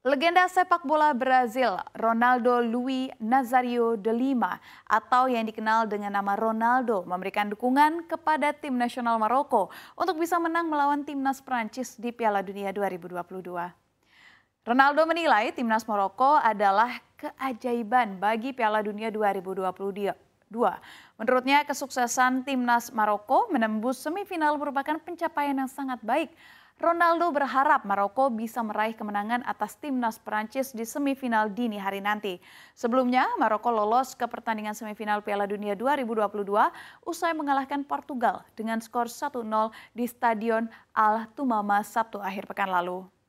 Legenda sepak bola Brazil, Ronaldo Luiz Nazario de Lima atau yang dikenal dengan nama Ronaldo memberikan dukungan kepada tim nasional Maroko untuk bisa menang melawan timnas Prancis di Piala Dunia 2022. Ronaldo menilai timnas Maroko adalah keajaiban bagi Piala Dunia 2022. Dua. Menurutnya kesuksesan timnas Maroko menembus semifinal merupakan pencapaian yang sangat baik Ronaldo berharap Maroko bisa meraih kemenangan atas timnas Perancis di semifinal dini hari nanti. Sebelumnya, Maroko lolos ke pertandingan semifinal Piala Dunia 2022 usai mengalahkan Portugal dengan skor 1-0 di Stadion Al Tumama Sabtu akhir pekan lalu.